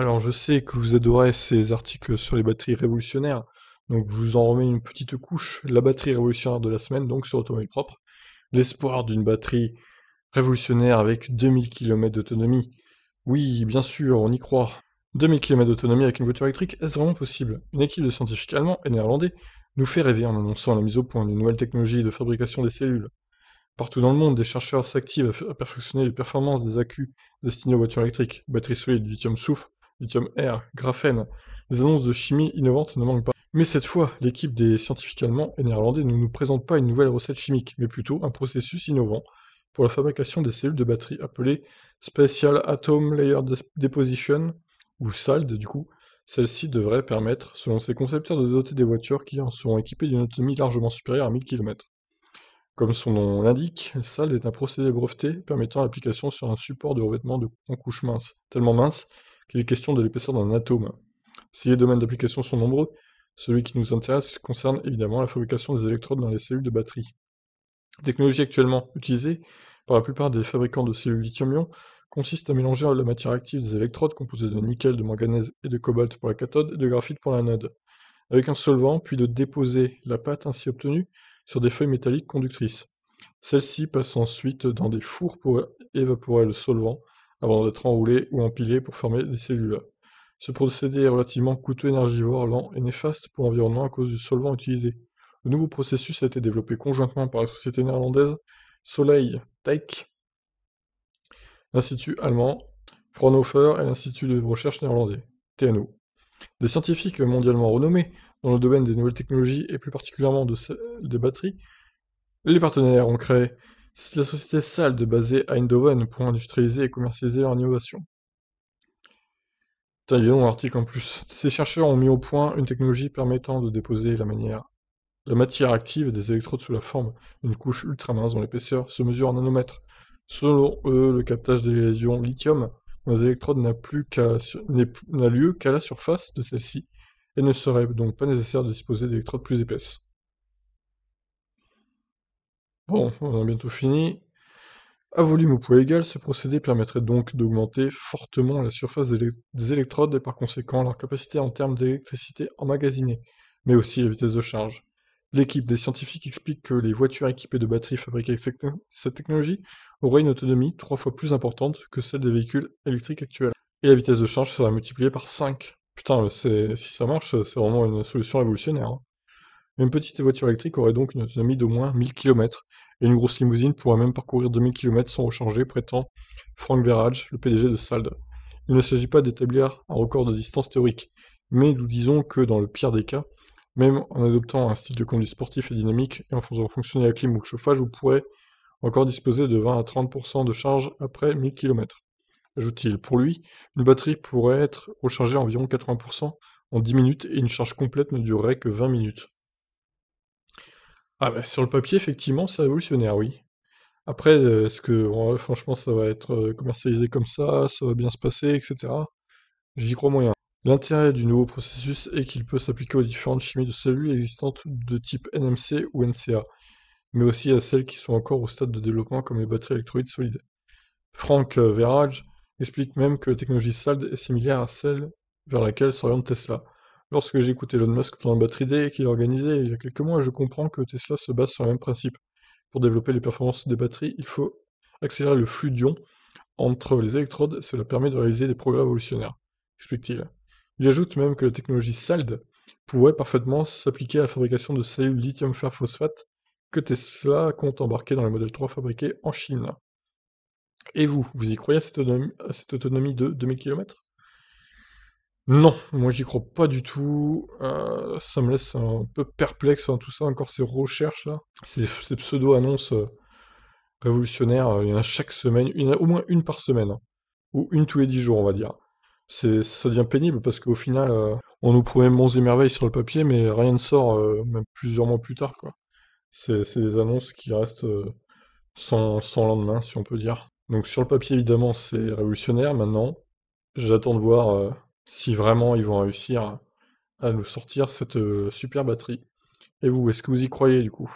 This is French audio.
Alors je sais que vous adorez ces articles sur les batteries révolutionnaires, donc je vous en remets une petite couche, la batterie révolutionnaire de la semaine, donc sur automobile propre, l'espoir d'une batterie révolutionnaire avec 2000 km d'autonomie. Oui, bien sûr, on y croit. 2000 km d'autonomie avec une voiture électrique, est-ce vraiment possible Une équipe de scientifiques allemands et néerlandais nous fait rêver en annonçant la mise au point d'une nouvelle technologie de fabrication des cellules. Partout dans le monde, des chercheurs s'activent à, perfectionner les performances des accus destinés aux voitures électriques, batteries solides, lithium souffle lithium-air, graphène, des annonces de chimie innovantes ne manquent pas. Mais cette fois, l'équipe des scientifiques allemands et néerlandais ne nous présente pas une nouvelle recette chimique, mais plutôt un processus innovant pour la fabrication des cellules de batterie appelées Special Atom Layer Deposition, ou SALD du coup. Celle-ci devrait permettre, selon ses concepteurs, de doter des voitures qui en seront équipées d'une autonomie largement supérieure à 1000 km. Comme son nom l'indique, SALD est un procédé breveté permettant l'application sur un support de revêtement de, en couche mince, tellement mince qu'il est question de l'épaisseur d'un atome. Si les domaines d'application sont nombreux, celui qui nous intéresse concerne évidemment la fabrication des électrodes dans les cellules de batterie. La technologie actuellement utilisée par la plupart des fabricants de cellules lithium-ion consiste à mélanger la matière active des électrodes composée de nickel, de manganèse et de cobalt pour la cathode et de graphite pour l'anode, avec un solvant, puis de déposer la pâte ainsi obtenue sur des feuilles métalliques conductrices. celles ci passent ensuite dans des fours pour évaporer le solvant avant d'être enroulé ou empilé pour former des cellules. Ce procédé est relativement coûteux, énergivore, lent et néfaste pour l'environnement à cause du solvant utilisé. Le nouveau processus a été développé conjointement par la société néerlandaise Soleil Tech, l'Institut allemand Fraunhofer et l'Institut de recherche néerlandais, TNO. Des scientifiques mondialement renommés dans le domaine des nouvelles technologies et plus particulièrement de des batteries, les partenaires ont créé c'est la société Sald basée à Eindhoven pour industrialiser et commercialiser leur innovation. Putain, un en plus. Ces chercheurs ont mis au point une technologie permettant de déposer la, manière, la matière active des électrodes sous la forme d'une couche ultra mince dont l'épaisseur se mesure en nanomètres. Selon eux, le captage des lésions lithium dans les électrodes n'a lieu qu'à la surface de celle-ci et ne serait donc pas nécessaire de disposer d'électrodes plus épaisses. Bon, on a bientôt fini. À volume ou poids égal, ce procédé permettrait donc d'augmenter fortement la surface des électrodes et par conséquent leur capacité en termes d'électricité emmagasinée, mais aussi la vitesse de charge. L'équipe des scientifiques explique que les voitures équipées de batteries fabriquées avec cette technologie auraient une autonomie trois fois plus importante que celle des véhicules électriques actuels. Et la vitesse de charge serait multipliée par 5. Putain, si ça marche, c'est vraiment une solution révolutionnaire. Hein. Une petite voiture électrique aurait donc une autonomie d'au moins 1000 km, et une grosse limousine pourra même parcourir 2000 km sans recharger, prétend Frank Verage, le PDG de Sald. Il ne s'agit pas d'établir un record de distance théorique, mais nous disons que dans le pire des cas, même en adoptant un style de conduite sportif et dynamique et en faisant fonctionner la clim ou le chauffage, vous pourrez encore disposer de 20 à 30% de charge après 1000 km. Ajoute-t-il, pour lui, une batterie pourrait être rechargée à environ 80% en 10 minutes et une charge complète ne durerait que 20 minutes. Ah bah, sur le papier, effectivement, c'est révolutionnaire, oui. Après, euh, est-ce que franchement, ça va être euh, commercialisé comme ça, ça va bien se passer, etc. J'y crois moyen. L'intérêt du nouveau processus est qu'il peut s'appliquer aux différentes chimies de cellules existantes de type NMC ou NCA, mais aussi à celles qui sont encore au stade de développement comme les batteries électroïdes solides. Frank euh, Verage explique même que la technologie SALD est similaire à celle vers laquelle s'oriente Tesla, Lorsque j'ai écouté Elon Musk dans Battery Day qu'il a organisé il y a quelques mois, je comprends que Tesla se base sur le même principe. Pour développer les performances des batteries, il faut accélérer le flux d'ions entre les électrodes, cela permet de réaliser des progrès révolutionnaires, explique-t-il. Il ajoute même que la technologie SALD pourrait parfaitement s'appliquer à la fabrication de cellules lithium-fer phosphate que Tesla compte embarquer dans les modèles 3 fabriqués en Chine. Et vous, vous y croyez cette autonomie, à cette autonomie de 2000 km non, moi j'y crois pas du tout. Euh, ça me laisse un peu perplexe, en hein, tout ça, encore ces recherches là, ces, pseudo-annonces euh, révolutionnaires. Euh, il y en a chaque semaine, il au moins une par semaine, hein. ou une tous les dix jours, on va dire. C'est, ça devient pénible parce qu'au final, on nous promet monts et merveilles sur le papier, mais rien ne sort, même plusieurs mois plus tard, quoi. C'est, des annonces qui restent sans, lendemain, si on peut dire. Donc sur le papier, évidemment, c'est révolutionnaire. Maintenant, j'attends de voir si vraiment ils vont réussir à nous sortir cette euh, super batterie. Et vous, est-ce que vous y croyez du coup